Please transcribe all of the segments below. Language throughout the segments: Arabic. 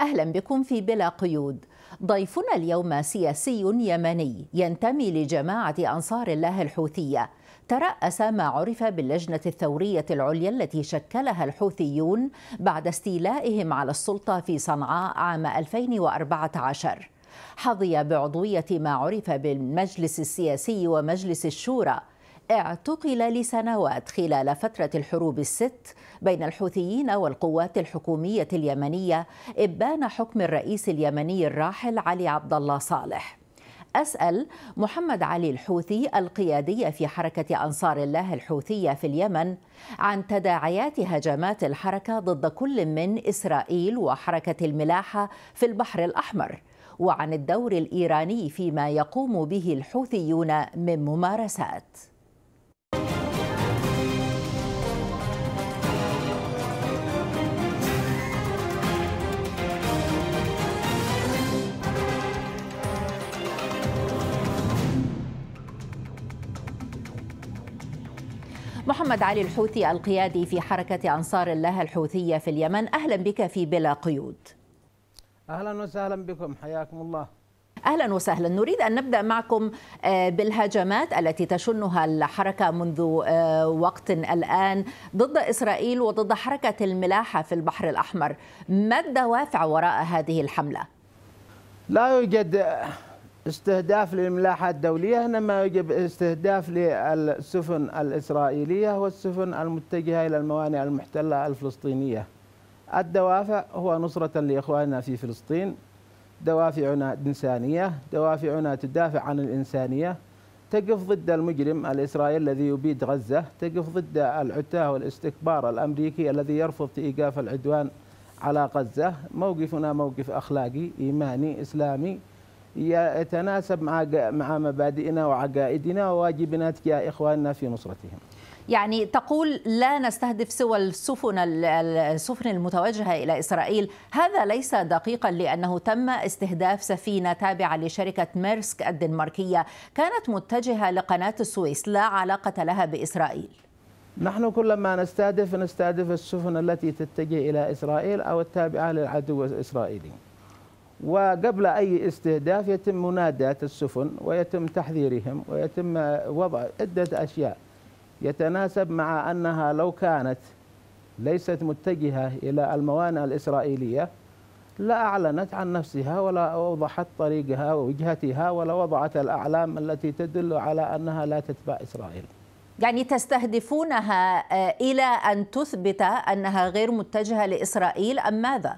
أهلا بكم في بلا قيود ضيفنا اليوم سياسي يمني ينتمي لجماعة أنصار الله الحوثية ترأس ما عرف باللجنة الثورية العليا التي شكلها الحوثيون بعد استيلائهم على السلطة في صنعاء عام 2014 حظي بعضوية ما عرف بالمجلس السياسي ومجلس الشورى اعتقل لسنوات خلال فترة الحروب الست بين الحوثيين والقوات الحكومية اليمنية إبان حكم الرئيس اليمني الراحل علي عبد الله صالح أسأل محمد علي الحوثي القيادي في حركة أنصار الله الحوثية في اليمن عن تداعيات هجمات الحركة ضد كل من إسرائيل وحركة الملاحة في البحر الأحمر وعن الدور الإيراني فيما يقوم به الحوثيون من ممارسات محمد علي الحوثي القيادي في حركة أنصار الله الحوثية في اليمن أهلا بك في بلا قيود أهلا وسهلا بكم حياكم الله اهلا وسهلا نريد ان نبدا معكم آه، بالهجمات التي تشنها الحركه منذ آه، وقت الان ضد اسرائيل وضد حركه الملاحه في البحر الاحمر ما الدوافع وراء هذه الحمله لا يوجد استهداف للملاحة الدولية إنما يجب استهداف للسفن الإسرائيلية والسفن المتجهة إلى الموانئ المحتلة الفلسطينية الدوافع هو نصرة لإخواننا في فلسطين دوافعنا إنسانية دوافعنا تدافع عن الإنسانية تقف ضد المجرم الإسرائيلي الذي يبيد غزة تقف ضد العتاه والاستكبار الأمريكي الذي يرفض إيقاف العدوان على غزة موقفنا موقف أخلاقي إيماني إسلامي يتناسب مع مع مبادئنا وعقائدنا وواجبنا يا اخواننا في نصرتهم. يعني تقول لا نستهدف سوى السفن السفن المتوجهه الى اسرائيل، هذا ليس دقيقا لانه تم استهداف سفينه تابعه لشركه ميرسك الدنماركيه، كانت متجهه لقناه السويس، لا علاقه لها باسرائيل. نحن كلما نستهدف نستهدف السفن التي تتجه الى اسرائيل او التابعه للعدو الاسرائيلي. وقبل أي استهداف يتم مناداة السفن ويتم تحذيرهم ويتم وضع عدة أشياء يتناسب مع أنها لو كانت ليست متجهة إلى الموانئ الإسرائيلية لا أعلنت عن نفسها ولا أوضحت طريقها ووجهتها ولا وضعت الأعلام التي تدل على أنها لا تتبع إسرائيل يعني تستهدفونها آه، إلى أن تثبت أنها غير متجهة لإسرائيل أم ماذا؟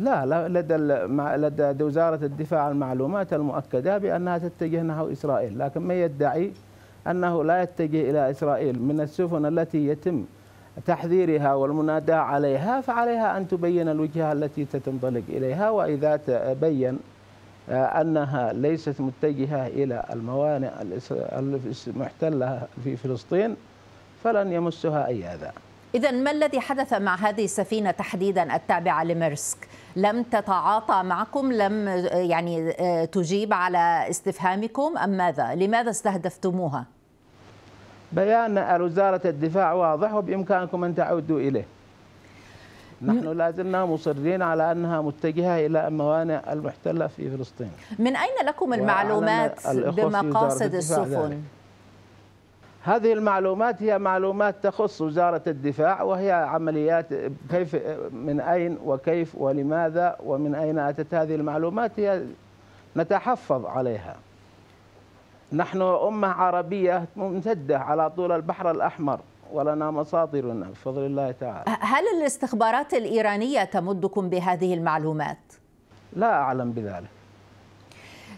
لا, لا لدى لدى وزاره الدفاع المعلومات المؤكده بانها تتجه نحو اسرائيل، لكن من يدعي انه لا يتجه الى اسرائيل من السفن التي يتم تحذيرها والمناداة عليها فعليها ان تبين الوجهه التي تنطلق اليها واذا تبين آه، انها ليست متجهه الى الموانئ المحتله في فلسطين فلن يمسها اي اذى. إذا ما الذي حدث مع هذه السفينة تحديدا التابعة لميرسك؟ لم تتعاطى معكم لم يعني آه، تجيب على استفهامكم أم ماذا؟ لماذا استهدفتموها؟ بيان وزارة الدفاع واضح وبإمكانكم أن تعودوا إليه نحن لا زلنا مصرين على أنها متجهة إلى موانئ المحتلة في فلسطين من أين لكم المعلومات بمقاصد السفن؟ هذه المعلومات هي معلومات تخص وزارة الدفاع وهي عمليات كيف من أين وكيف ولماذا ومن أين أتت هذه المعلومات هي نتحفظ عليها نحن أمة عربية ممتدة على طول البحر الأحمر ولنا مصادرنا بفضل الله تعالى أه، هل الاستخبارات الإيرانية تمدكم بهذه المعلومات؟ لا أعلم بذلك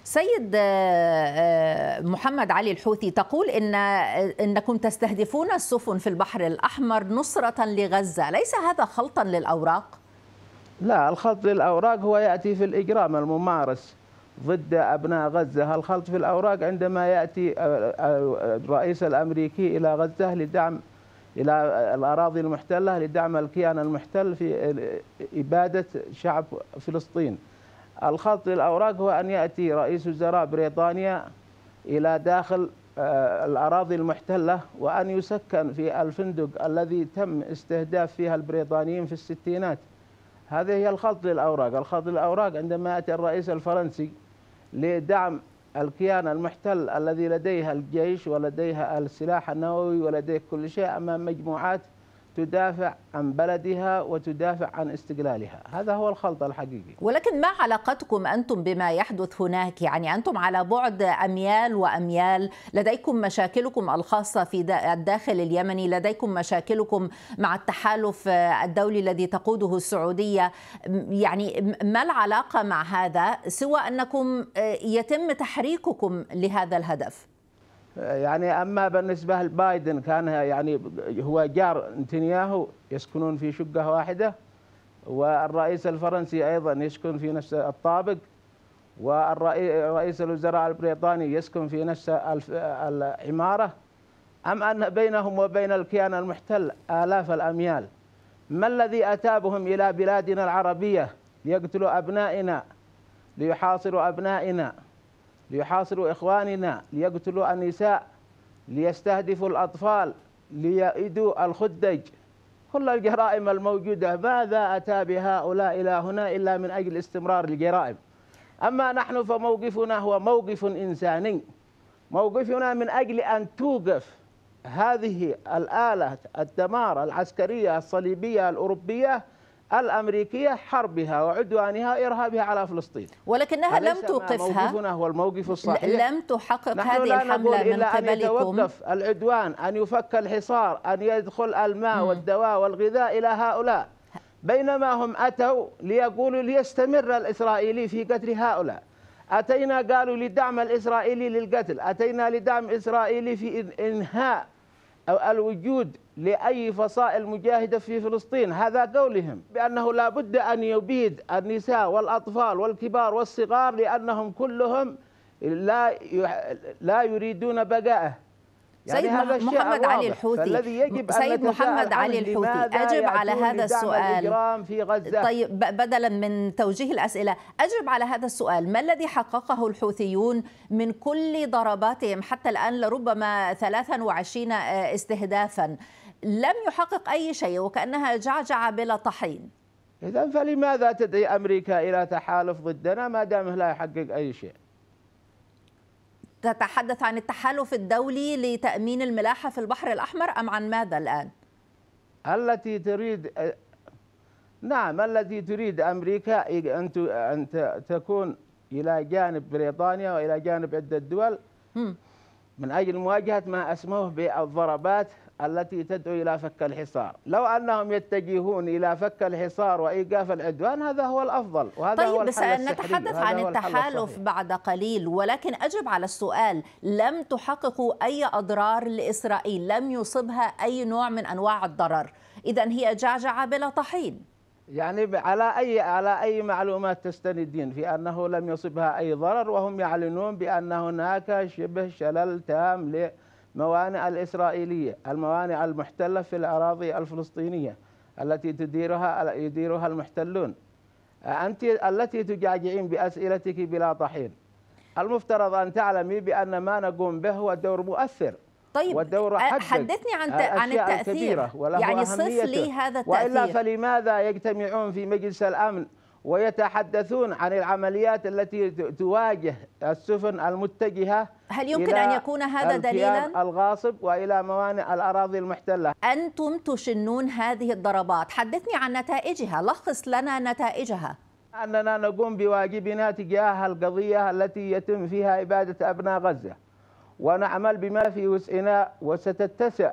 سيد آه، آه، محمد علي الحوثي تقول ان آه، انكم تستهدفون السفن في البحر الاحمر نصره لغزه، ليس هذا خلطا للاوراق؟ لا الخلط للاوراق هو ياتي في الاجرام الممارس ضد ابناء غزه، الخلط في الاوراق عندما ياتي الرئيس الامريكي الى غزه لدعم الى الاراضي المحتله لدعم الكيان المحتل في اباده شعب فلسطين. الخط للأوراق هو أن يأتي رئيس وزراء بريطانيا إلى داخل آه، الأراضي المحتلة وأن يسكن في الفندق الذي تم استهداف فيها البريطانيين في الستينات هذه هي الخط للأوراق الخط للأوراق عندما يأتي الرئيس الفرنسي لدعم الكيان المحتل الذي لديها الجيش ولديها السلاح النووي ولديه كل شيء أمام مجموعات تدافع عن بلدها وتدافع عن استقلالها هذا هو الخلط الحقيقي ولكن ما علاقتكم أنتم بما يحدث هناك يعني أنتم على بعد أميال وأميال لديكم مشاكلكم الخاصة في الداخل اليمني لديكم مشاكلكم مع التحالف الدولي الذي تقوده السعودية يعني ما العلاقة مع هذا سوى أنكم آه، يتم تحريككم لهذا الهدف يعني اما بالنسبه لبايدن كان يعني هو جار نتنياهو يسكنون في شقه واحده والرئيس الفرنسي ايضا يسكن في نفس الطابق والرئيس الوزراء البريطاني يسكن في نفس العماره ام ان بينهم وبين الكيان المحتل الاف الاميال ما الذي اتابهم الى بلادنا العربيه ليقتلوا ابنائنا ليحاصروا ابنائنا ليحاصروا إخواننا ليقتلوا النساء ليستهدفوا الأطفال ليئدوا الخدج كل الجرائم الموجودة ماذا أتى بهؤلاء إلى هنا إلا من أجل استمرار الجرائم أما نحن فموقفنا هو موقف إنساني موقفنا من أجل أن توقف هذه الآلة الدمار العسكرية الصليبية الأوروبية الأمريكية حربها وعدوانها وإرهابها على فلسطين ولكنها لم توقفها موقفنا هو الموقف الصحيح لم تحقق هذه الحملة من قبلكم أن يتوقف العدوان أن يفك الحصار أن يدخل الماء والدواء والغذاء إلى هؤلاء بينما هم أتوا ليقولوا ليستمر الإسرائيلي في قتل هؤلاء أتينا قالوا لدعم الإسرائيلي للقتل أتينا لدعم إسرائيلي في إنهاء أو الوجود لأي فصائل مجاهدة في فلسطين هذا قولهم بأنه لا بد أن يبيد النساء والأطفال والكبار والصغار لأنهم كلهم لا لا يريدون بقائه يعني سيد محمد علي الحوثي يجب سيد محمد علي الحوثي أجب على هذا السؤال في غزة طيب بدلا من توجيه الأسئلة أجب على هذا السؤال ما الذي حققه الحوثيون من كل ضرباتهم حتى الآن لربما 23 آه، استهدافا لم يحقق أي شيء وكأنها جعجعة بلا طحين إذا فلماذا تدعي أمريكا إلى تحالف ضدنا ما دامه لا يحقق أي شيء تتحدث عن التحالف الدولي لتأمين الملاحة في البحر الأحمر أم عن ماذا الآن؟ التي تريد نعم التي تريد أمريكا أن تكون إلى جانب بريطانيا وإلى جانب عدة دول من أجل مواجهة ما أسموه بالضربات التي تدعو إلى فك الحصار لو أنهم يتجهون إلى فك الحصار وإيقاف العدوان هذا هو الأفضل وهذا طيب هو بس نتحدث عن التحالف بعد قليل ولكن أجب على السؤال لم تحققوا أي أضرار لإسرائيل لم يصبها أي نوع من أنواع الضرر إذا هي جعجعة بلا طحين يعني على اي على اي معلومات تستندين في انه لم يصبها اي ضرر وهم يعلنون بان هناك شبه شلل تام موانئ الإسرائيلية الموانئ المحتلة في الأراضي الفلسطينية التي تديرها يديرها المحتلون أنت التي تجاجعين بأسئلتك بلا طحين المفترض أن تعلمي بأن ما نقوم به هو دور مؤثر طيب والدور حدثني عن عن التأثير يعني صف لي هذا التأثير وإلا فلماذا يجتمعون في مجلس الأمن ويتحدثون عن العمليات التي تواجه السفن المتجهه هل يمكن ان يكون هذا دليلا الغاصب والى موانئ الاراضي المحتله انتم تشنون هذه الضربات حدثني عن نتائجها لخص لنا نتائجها اننا نقوم بواجبنا تجاه القضيه التي يتم فيها اباده ابناء غزه ونعمل بما في وسعنا وستتسع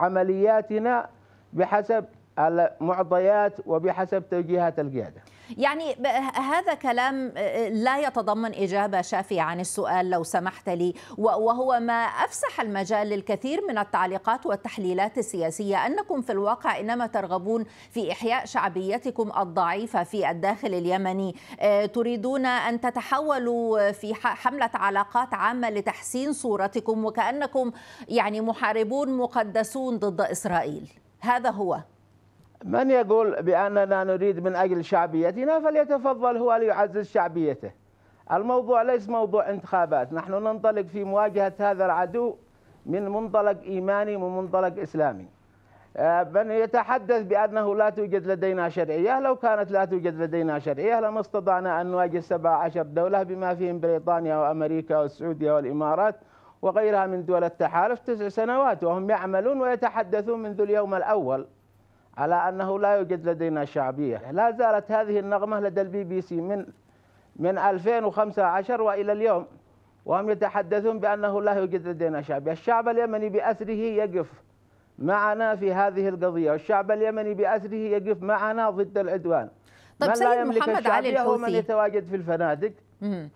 عملياتنا بحسب المعطيات وبحسب توجيهات القياده. يعني هذا كلام آه، آه، لا يتضمن اجابه شافيه عن السؤال لو سمحت لي، وهو ما افسح المجال للكثير من التعليقات والتحليلات السياسيه انكم في الواقع انما ترغبون في احياء شعبيتكم الضعيفه في الداخل اليمني، آه، تريدون ان تتحولوا في حمله علاقات عامه لتحسين صورتكم وكانكم يعني محاربون مقدسون ضد اسرائيل، هذا هو. من يقول بأننا نريد من أجل شعبيتنا فليتفضل هو ليعزز شعبيته الموضوع ليس موضوع انتخابات نحن ننطلق في مواجهة هذا العدو من منطلق إيماني ومنطلق إسلامي آه، من يتحدث بأنه لا توجد لدينا شرعية لو كانت لا توجد لدينا شرعية لما استطعنا أن نواجه 17 دولة بما فيهم بريطانيا وأمريكا والسعودية والإمارات وغيرها من دول التحالف تسع سنوات وهم يعملون ويتحدثون منذ اليوم الأول على أنه لا يوجد لدينا شعبية لا زالت هذه النغمة لدى البي بي سي من من 2015 وإلى اليوم وهم يتحدثون بأنه لا يوجد لدينا شعبية الشعب اليمني بأسره يقف معنا في هذه القضية والشعب اليمني بأسره يقف معنا ضد العدوان طيب من سيد لا يملك محمد علي الحوثي من يتواجد في الفنادق أه،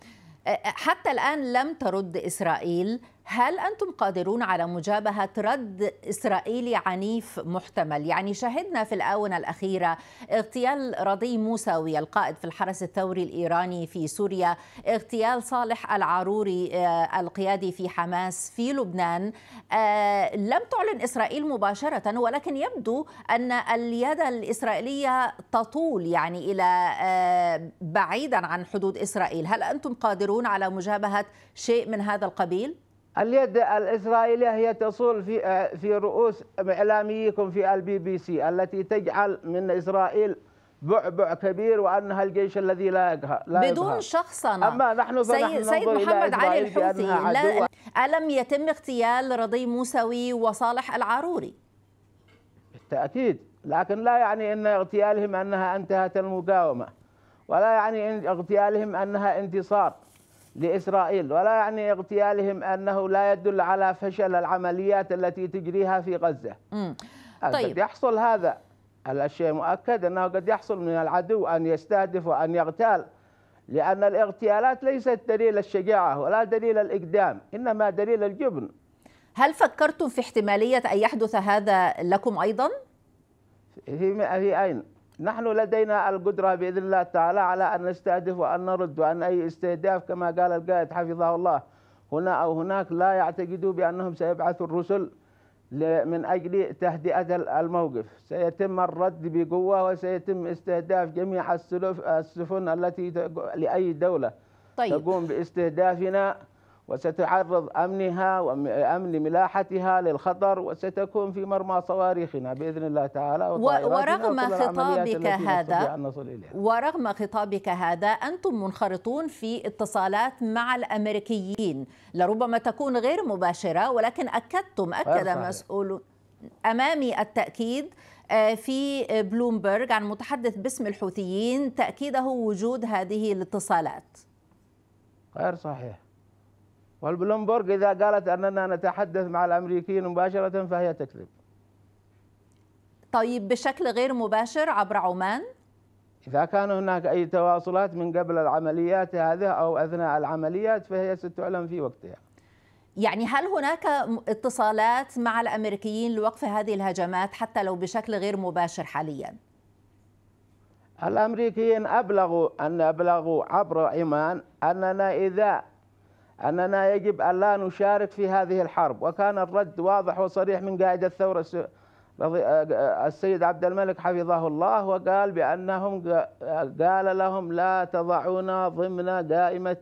أه، حتى الآن لم ترد إسرائيل هل أنتم قادرون على مجابهة رد إسرائيلي عنيف محتمل؟ يعني شهدنا في الآونة الأخيرة اغتيال رضي موسوي القائد في الحرس الثوري الإيراني في سوريا اغتيال صالح العروري آه، القيادي في حماس في لبنان آه، لم تعلن إسرائيل مباشرة ولكن يبدو أن اليد الإسرائيلية تطول يعني إلى آه، بعيدا عن حدود إسرائيل هل أنتم قادرون على مجابهة شيء من هذا القبيل؟ اليد الإسرائيلية هي تصول في آه، في رؤوس إعلاميكم في البي بي سي التي تجعل من إسرائيل بعبع كبير وانها الجيش الذي لا يقهر لا بدون يقهر. شخصنه اما نحن سيد, سيد محمد علي الحوثي لا الم يتم اغتيال رضي موسوي وصالح العاروري بالتاكيد لكن لا يعني ان اغتيالهم انها انتهت المقاومه ولا يعني اغتيالهم انها انتصار لإسرائيل ولا يعني اغتيالهم أنه لا يدل على فشل العمليات التي تجريها في غزة مم. طيب. قد يحصل هذا الشيء مؤكد أنه قد يحصل من العدو أن يستهدف وأن يغتال لأن الاغتيالات ليست دليل الشجاعة ولا دليل الإقدام إنما دليل الجبن هل فكرتم في احتمالية أن يحدث هذا لكم أيضا؟ في أين؟ نحن لدينا القدرة بإذن الله تعالى على أن نستهدف وأن نرد وأن أي استهداف كما قال القائد حفظه الله هنا أو هناك لا يعتقدوا بأنهم سيبعثوا الرسل من أجل تهدئة الموقف سيتم الرد بقوة وسيتم استهداف جميع السفن التي لأي دولة طيب. تقوم باستهدافنا وستعرض أمنها وأمن ملاحتها للخطر وستكون في مرمى صواريخنا بإذن الله تعالى ورغم خطابك هذا ورغم خطابك هذا أنتم منخرطون في اتصالات مع الأمريكيين لربما تكون غير مباشرة ولكن أكدتم أكد مسؤول أمامي التأكيد آه، في بلومبرج عن متحدث باسم الحوثيين تأكيده وجود هذه الاتصالات غير صحيح والبلومبورغ إذا قالت أننا نتحدث مع الأمريكيين مباشرة فهي تكذب طيب بشكل غير مباشر عبر عمان؟ إذا كان هناك أي تواصلات من قبل العمليات هذه أو أثناء العمليات فهي ستعلن في وقتها يعني هل هناك اتصالات مع الأمريكيين لوقف هذه الهجمات حتى لو بشكل غير مباشر حالياً؟ الامريكيين ابلغوا ان ابلغوا عبر عمان اننا اذا أننا يجب أن لا نشارك في هذه الحرب وكان الرد واضح وصريح من قائد الثورة آه، السيد عبد الملك حفظه الله وقال بأنهم قال لهم لا تضعونا ضمن دائمة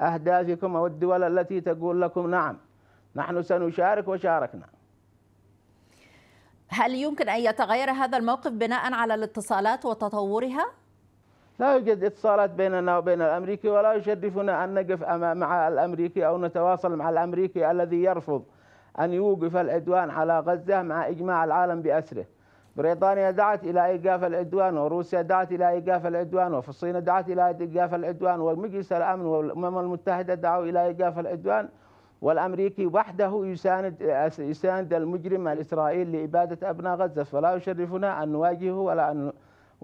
أهدافكم أو الدول التي تقول لكم نعم نحن سنشارك وشاركنا هل يمكن أن يتغير هذا الموقف بناء على الاتصالات وتطورها؟ لا يوجد اتصالات بيننا وبين الأمريكي ولا يشرفنا أن نقف مع الأمريكي أو نتواصل مع الأمريكي الذي يرفض أن يوقف العدوان على غزة مع إجماع العالم بأسره بريطانيا دعت إلى إيقاف العدوان وروسيا دعت إلى إيقاف العدوان وفلسطين دعت إلى إيقاف العدوان ومجلس الأمن والأمم المتحدة دعوا إلى إيقاف العدوان والأمريكي وحده يساند يساند المجرم الإسرائيلي لإبادة أبناء غزة فلا يشرفنا أن نواجهه ولا أن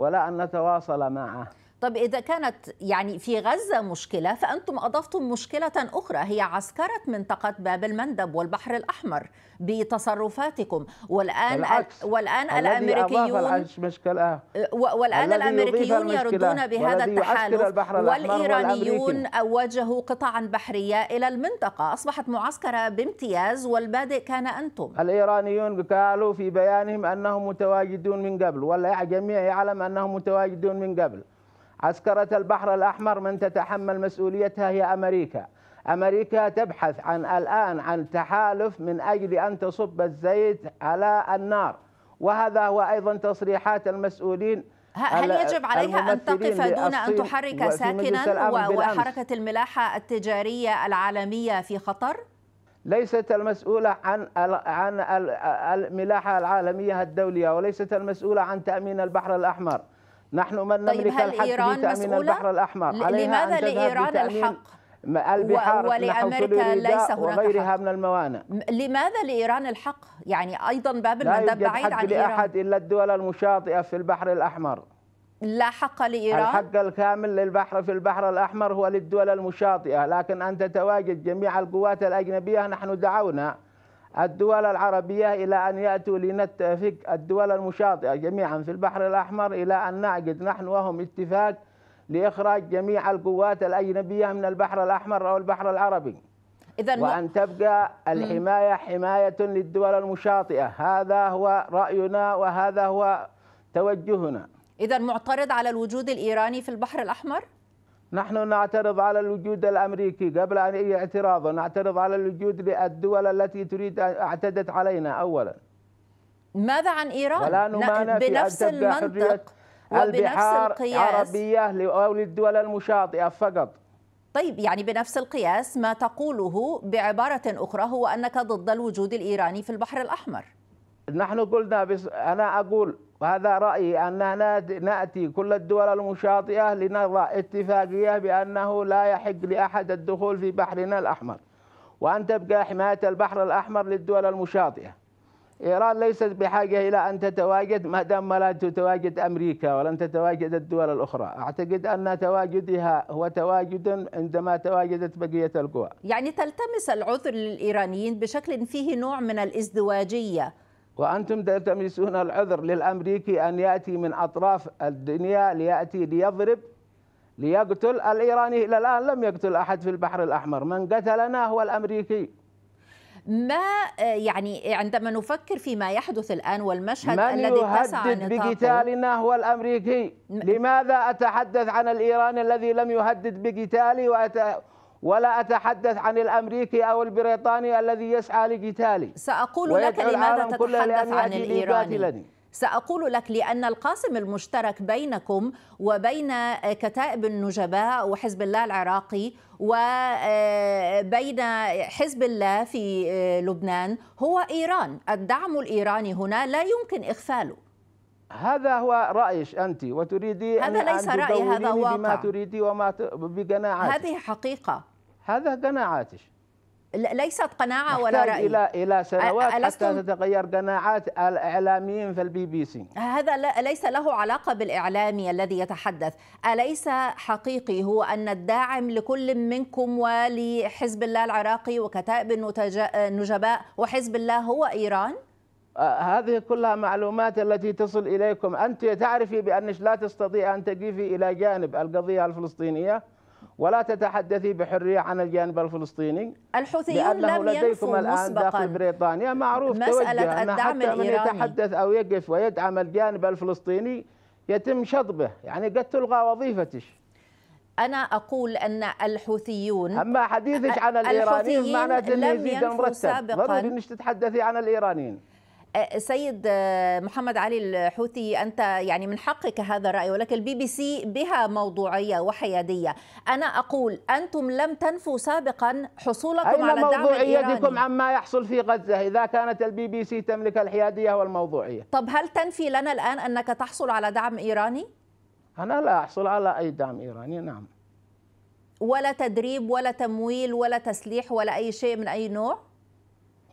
ولا أن نتواصل معه طب إذا كانت يعني في غزة مشكلة فأنتم أضفتم مشكلة أخرى هي عسكرة منطقة باب المندب والبحر الأحمر بتصرفاتكم والآن والآن الأمريكيون مشكلة والآن الأمريكيون يردون بهذا التحالف والإيرانيون وجهوا قطعا بحرية إلى المنطقة أصبحت معسكرة بامتياز والبادئ كان أنتم الإيرانيون قالوا في بيانهم أنهم متواجدون من قبل والجميع يعلم أنهم متواجدون من قبل عسكرة البحر الأحمر من تتحمل مسؤوليتها هي أمريكا أمريكا تبحث عن الآن عن تحالف من أجل أن تصب الزيت على النار وهذا هو أيضا تصريحات المسؤولين هل يجب عليها أن تقف دون أن تحرك ساكنا وحركة الملاحة التجارية العالمية في خطر؟ ليست المسؤولة عن عن الملاحة العالمية الدولية وليست المسؤولة عن تأمين البحر الأحمر نحن من طيب نملك الحق في تأمين البحر الأحمر لماذا لإيران الحق؟ البحار ولامريكا ليس هناك وغيرها حق. من الموانئ لماذا لايران الحق؟ يعني ايضا باب المندب بعيد عن ايران لا يوجد الا الدول المشاطئه في البحر الاحمر لا حق لايران الحق الكامل للبحر في البحر الاحمر هو للدول المشاطئه لكن ان تتواجد جميع القوات الاجنبيه نحن دعونا الدول العربية إلى أن يأتوا لنتفق الدول المشاطئة جميعا في البحر الأحمر إلى أن نعقد نحن وهم اتفاق لإخراج جميع القوات الأجنبية من البحر الأحمر أو البحر العربي إذن وأن تبقى الحماية حماية للدول المشاطئة هذا هو رأينا وهذا هو توجهنا إذا معترض على الوجود الإيراني في البحر الأحمر؟ نحن نعترض على الوجود الأمريكي قبل أن أي اعتراض نعترض على الوجود للدول التي تريد اعتدت علينا أولا ماذا عن إيران؟ ولا نمانع بنفس المنطق وبنفس القياس العربيه أو للدول المشاطئة فقط طيب يعني بنفس القياس ما تقوله بعبارة أخرى هو أنك ضد الوجود الإيراني في البحر الأحمر نحن قلنا بس أنا أقول وهذا رأيي أننا نأتي كل الدول المشاطئة لنضع اتفاقية بأنه لا يحق لأحد الدخول في بحرنا الأحمر وأن تبقى حماية البحر الأحمر للدول المشاطئة إيران ليست بحاجة إلى أن تتواجد ما دام لا تتواجد أمريكا ولن تتواجد الدول الأخرى أعتقد أن تواجدها هو تواجد عندما تواجدت بقية القوى يعني تلتمس العذر للإيرانيين بشكل فيه نوع من الازدواجية وأنتم تلتمسون العذر للأمريكي أن يأتي من أطراف الدنيا ليأتي ليضرب ليقتل الإيراني إلى الآن لم يقتل أحد في البحر الأحمر من قتلنا هو الأمريكي ما يعني عندما نفكر فيما يحدث الآن والمشهد من الذي اتسع يهدد بقتالنا هو الأمريكي لماذا أتحدث عن الإيراني الذي لم يهدد بقتالي ولا أتحدث عن الأمريكي أو البريطاني الذي يسعى لقتالي سأقول لك لماذا تتحدث عن الإيراني سأقول لك لأن القاسم المشترك بينكم وبين كتائب النجباء وحزب الله العراقي وبين آه، حزب الله في آه، لبنان هو إيران الدعم الإيراني هنا لا يمكن إغفاله هذا هو رأيك أنت وتريدي هذا أن ليس رأي هذا واقع بما تريدي وما بقناعاتك هذه حقيقة هذا قناعاتش ليست قناعة ولا رأي إلى إلى سنوات حتى تتغير قناعات الإعلاميين في البي بي سي هذا ليس له علاقة بالإعلامي الذي يتحدث أليس حقيقي هو أن الداعم لكل منكم ولحزب الله العراقي وكتائب النجباء وحزب الله هو إيران؟ هذه كلها معلومات التي تصل إليكم أنت تعرفي بأنك لا تستطيع أن تقفي إلى جانب القضية الفلسطينية ولا تتحدثي بحرية عن الجانب الفلسطيني الحوثيون لم لديكم الآن مسبقا داخل بريطانيا معروف مسألة الدعم حتى من يتحدث أو يقف ويدعم الجانب الفلسطيني يتم شطبه يعني قد تلغى وظيفتك أنا أقول أن الحوثيون أما حديثك عن الإيرانيين معناته أنه يزيد المرتب ضروري أنك تتحدثي عن الإيرانيين سيد محمد علي الحوثي انت يعني من حقك هذا الراي ولكن البي بي سي بها موضوعيه وحياديه انا اقول انتم لم تنفوا سابقا حصولكم على الدعم موضوعيتكم عما يحصل في غزه اذا كانت البي بي سي تملك الحياديه والموضوعيه طب هل تنفي لنا الان انك تحصل على دعم ايراني انا لا احصل على اي دعم ايراني نعم ولا تدريب ولا تمويل ولا تسليح ولا اي شيء من اي نوع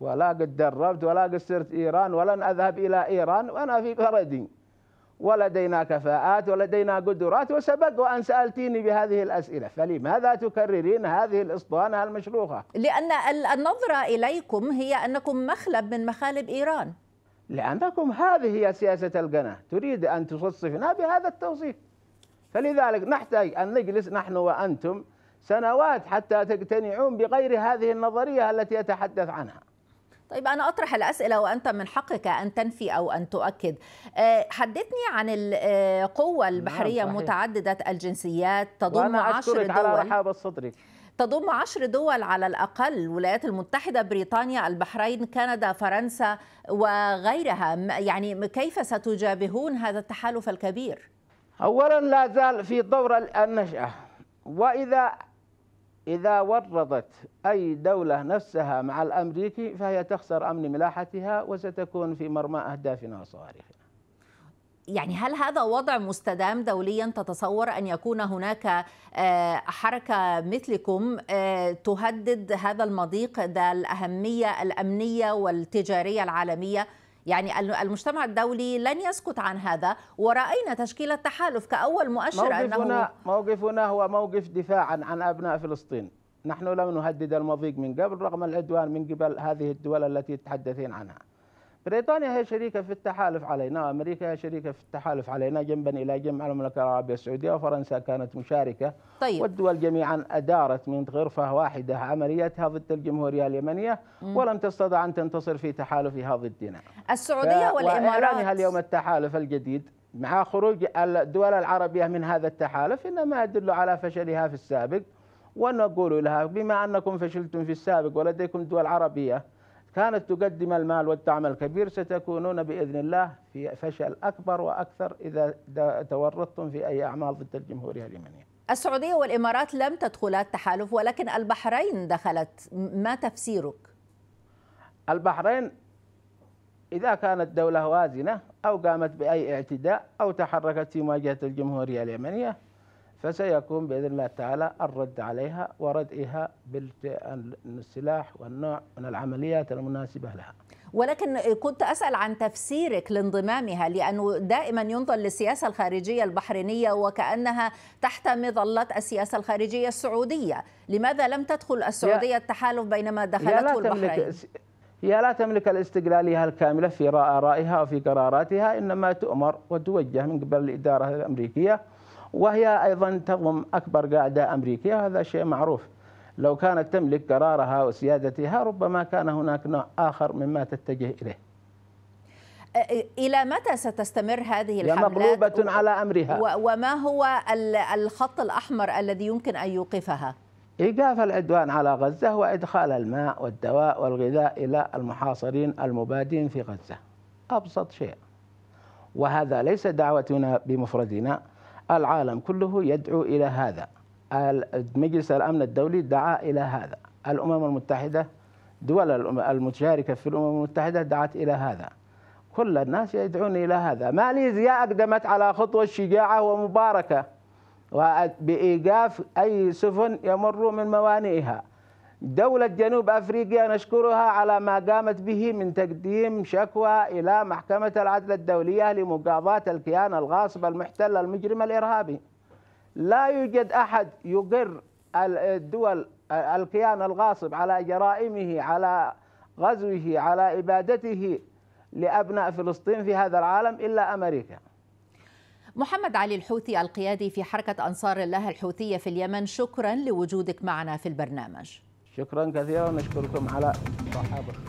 ولا قد دربت ولا قد صرت إيران ولن أذهب إلى إيران وأنا في بلدي ولدينا كفاءات ولدينا قدرات وسبق وأن سألتيني بهذه الأسئلة فلماذا تكررين هذه الإسطوانة المشروخه؟ لأن النظرة إليكم هي أنكم مخلب من مخالب إيران لأنكم هذه هي سياسة القناة تريد أن توصفنا بهذا التوصيف فلذلك نحتاج أن نجلس نحن وأنتم سنوات حتى تقتنعون بغير هذه النظرية التي يتحدث عنها طيب أنا أطرح الأسئلة وأنت من حقك أن تنفي أو أن تؤكد آه، حدثني عن القوة آه، نعم، البحرية نعم متعددة الجنسيات تضم عشر دول على تضم عشر دول على الأقل الولايات المتحدة بريطانيا البحرين كندا فرنسا وغيرها يعني كيف ستجابهون هذا التحالف الكبير؟ أولا لا زال في دور النشأة وإذا إذا ورطت أي دولة نفسها مع الأمريكي فهي تخسر أمن ملاحتها وستكون في مرمى أهدافنا وصواريخنا يعني هل هذا وضع مستدام دوليا تتصور أن يكون هناك آه، حركة مثلكم آه، تهدد هذا المضيق ذا الأهمية الأمنية والتجارية العالمية؟ يعني المجتمع الدولي لن يسكت عن هذا ورأينا تشكيل التحالف كأول مؤشر موقف أنه موقفنا هو موقف دفاعا عن أبناء فلسطين نحن لم نهدد المضيق من قبل رغم العدوان من قبل هذه الدول التي تتحدثين عنها بريطانيا هي شريكة في التحالف علينا أمريكا هي شريكة في التحالف علينا جنبا إلى جنب المملكة العربية السعودية وفرنسا كانت مشاركة طيب. والدول جميعا أدارت من غرفة واحدة عملياتها ضد الجمهورية اليمنية مم. ولم تستطع أن تنتصر في تحالفها ضدنا السعودية ف... والإمارات وإعلانها اليوم التحالف الجديد مع خروج الدول العربية من هذا التحالف إنما يدل على فشلها في السابق ونقول لها بما أنكم فشلتم في السابق ولديكم دول عربية كانت تقدم المال والدعم الكبير ستكونون باذن الله في فشل اكبر واكثر اذا تورطتم في اي اعمال ضد الجمهوريه اليمنيه. السعوديه والامارات لم تدخلا التحالف ولكن البحرين دخلت، ما تفسيرك؟ البحرين اذا كانت دوله وازنه او قامت باي اعتداء او تحركت في مواجهه الجمهوريه اليمنيه فسيكون باذن الله تعالى الرد عليها وردئها بالسلاح والنوع من العمليات المناسبه لها. ولكن كنت اسال عن تفسيرك لانضمامها لانه دائما ينظر للسياسه الخارجيه البحرينيه وكانها تحت مظله السياسه الخارجيه السعوديه، لماذا لم تدخل السعوديه التحالف بينما دخلته البحرين؟ هي لا تملك الاستقلالية الكاملة في آرائها وفي قراراتها إنما تؤمر وتوجه من قبل الإدارة الأمريكية وهي أيضا تضم أكبر قاعدة أمريكية هذا شيء معروف لو كانت تملك قرارها وسيادتها ربما كان هناك نوع آخر مما تتجه إليه إلى متى ستستمر هذه الحملات؟ مغلوبة على أمرها وما هو الخط الأحمر الذي يمكن أن يوقفها؟ إيقاف العدوان على غزة وإدخال الماء والدواء والغذاء إلى المحاصرين المبادين في غزة أبسط شيء وهذا ليس دعوتنا بمفردنا العالم كله يدعو إلى هذا مجلس الأمن الدولي دعا إلى هذا الأمم المتحدة دول المتشاركة في الأمم المتحدة دعت إلى هذا كل الناس يدعون إلى هذا ماليزيا أقدمت على خطوة شجاعة ومباركة وبإيقاف أي سفن يمر من موانئها دولة جنوب أفريقيا نشكرها على ما قامت به من تقديم شكوى إلى محكمة العدل الدولية لمقاضاة الكيان الغاصب المحتل المجرم الإرهابي لا يوجد أحد يقر الدول الكيان الغاصب على جرائمه على غزوه على إبادته لأبناء فلسطين في هذا العالم إلا أمريكا محمد علي الحوثي القيادي في حركة أنصار الله الحوثية في اليمن شكرا لوجودك معنا في البرنامج شكرا كثيرا نشكركم على صحابك